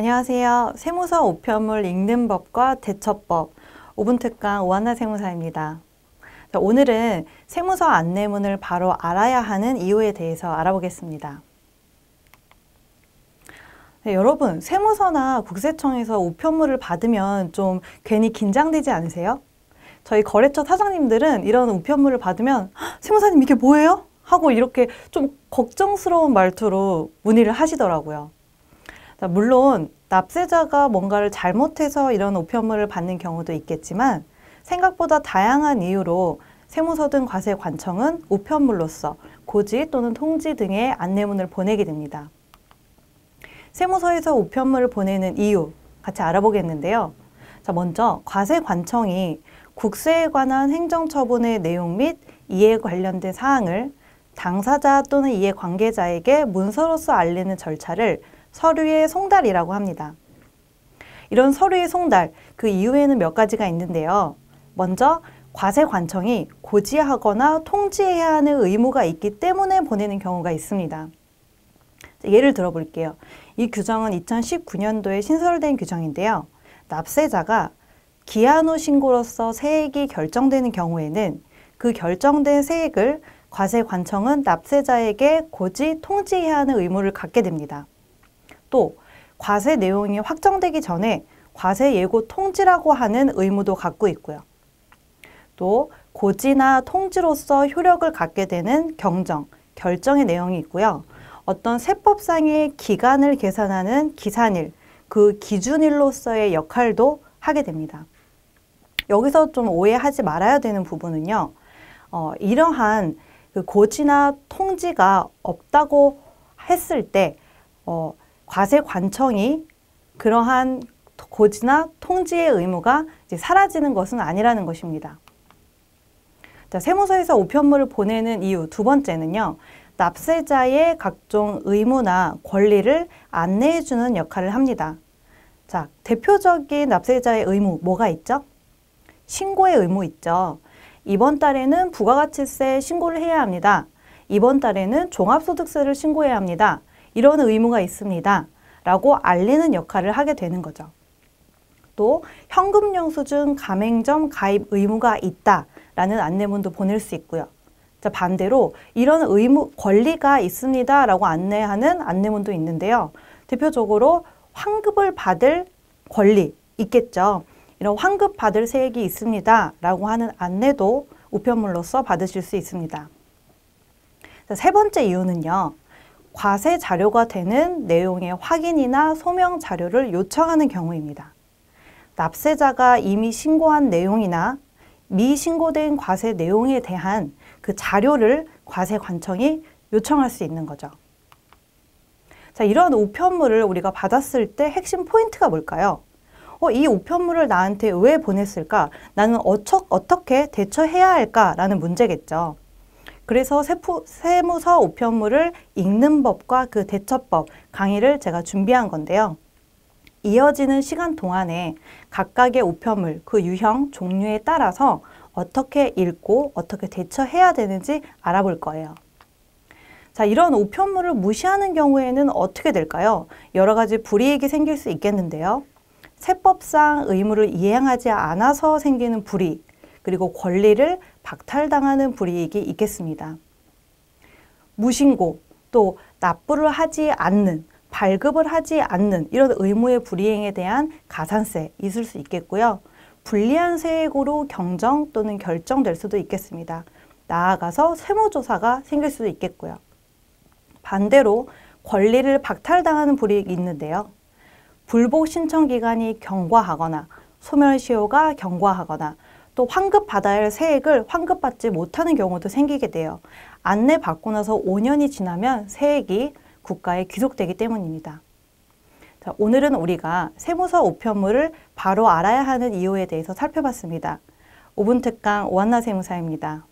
안녕하세요. 세무서 우편물 읽는 법과 대처법, 5분 특강 오한나 세무사입니다. 자, 오늘은 세무서 안내문을 바로 알아야 하는 이유에 대해서 알아보겠습니다. 네, 여러분, 세무서나 국세청에서 우편물을 받으면 좀 괜히 긴장되지 않으세요? 저희 거래처 사장님들은 이런 우편물을 받으면 세무사님 이게 뭐예요? 하고 이렇게 좀 걱정스러운 말투로 문의를 하시더라고요. 물론 납세자가 뭔가를 잘못해서 이런 우편물을 받는 경우도 있겠지만 생각보다 다양한 이유로 세무서 등 과세 관청은 우편물로서 고지 또는 통지 등의 안내문을 보내게 됩니다. 세무서에서 우편물을 보내는 이유 같이 알아보겠는데요. 자, 먼저 과세 관청이 국세에 관한 행정처분의 내용 및 이에 관련된 사항을 당사자 또는 이해 관계자에게 문서로서 알리는 절차를 서류의 송달이라고 합니다. 이런 서류의 송달, 그 이후에는 몇 가지가 있는데요. 먼저 과세관청이 고지하거나 통지해야 하는 의무가 있기 때문에 보내는 경우가 있습니다. 예를 들어볼게요. 이 규정은 2019년도에 신설된 규정인데요. 납세자가 기한 후 신고로서 세액이 결정되는 경우에는 그 결정된 세액을 과세관청은 납세자에게 고지 통지해야 하는 의무를 갖게 됩니다. 또 과세 내용이 확정되기 전에 과세 예고 통지라고 하는 의무도 갖고 있고요. 또 고지나 통지로서 효력을 갖게 되는 경정, 결정의 내용이 있고요. 어떤 세법상의 기간을 계산하는 기산일, 그 기준일로서의 역할도 하게 됩니다. 여기서 좀 오해하지 말아야 되는 부분은요. 어, 이러한 그 고지나 통지가 없다고 했을 때 어, 과세관청이 그러한 고지나 통지의 의무가 사라지는 것은 아니라는 것입니다. 자, 세무서에서 우편물을 보내는 이유 두 번째는요. 납세자의 각종 의무나 권리를 안내해주는 역할을 합니다. 자, 대표적인 납세자의 의무 뭐가 있죠? 신고의 의무 있죠. 이번 달에는 부가가치세 신고를 해야 합니다. 이번 달에는 종합소득세를 신고해야 합니다. 이런 의무가 있습니다. 라고 알리는 역할을 하게 되는 거죠. 또 현금 영수증 가맹점 가입 의무가 있다 라는 안내문도 보낼 수 있고요. 자, 반대로 이런 의무 권리가 있습니다 라고 안내하는 안내문도 있는데요. 대표적으로 환급을 받을 권리 있겠죠. 이런 환급 받을 세액이 있습니다 라고 하는 안내도 우편물로서 받으실 수 있습니다. 자, 세 번째 이유는요. 과세 자료가 되는 내용의 확인이나 소명 자료를 요청하는 경우입니다. 납세자가 이미 신고한 내용이나 미신고된 과세 내용에 대한 그 자료를 과세관청이 요청할 수 있는 거죠. 자, 이러한 우편물을 우리가 받았을 때 핵심 포인트가 뭘까요? 어, 이 우편물을 나한테 왜 보냈을까? 나는 어처, 어떻게 대처해야 할까? 라는 문제겠죠. 그래서 세포, 세무서 우편물을 읽는 법과 그 대처법 강의를 제가 준비한 건데요. 이어지는 시간 동안에 각각의 우편물, 그 유형, 종류에 따라서 어떻게 읽고 어떻게 대처해야 되는지 알아볼 거예요. 자, 이런 우편물을 무시하는 경우에는 어떻게 될까요? 여러 가지 불이익이 생길 수 있겠는데요. 세법상 의무를 이행하지 않아서 생기는 불이익, 그리고 권리를 박탈당하는 불이익이 있겠습니다. 무신고 또 납부를 하지 않는 발급을 하지 않는 이런 의무의 불이행에 대한 가산세 있을 수 있겠고요. 불리한 세액으로 경정 또는 결정될 수도 있겠습니다. 나아가서 세무조사가 생길 수도 있겠고요. 반대로 권리를 박탈당하는 불이익이 있는데요. 불복 신청 기간이 경과하거나 소멸시효가 경과하거나 또 환급받아야 할 세액을 환급받지 못하는 경우도 생기게 돼요. 안내받고 나서 5년이 지나면 세액이 국가에 귀속되기 때문입니다. 자, 오늘은 우리가 세무서 우편물을 바로 알아야 하는 이유에 대해서 살펴봤습니다. 오분특강 오한나 세무사입니다.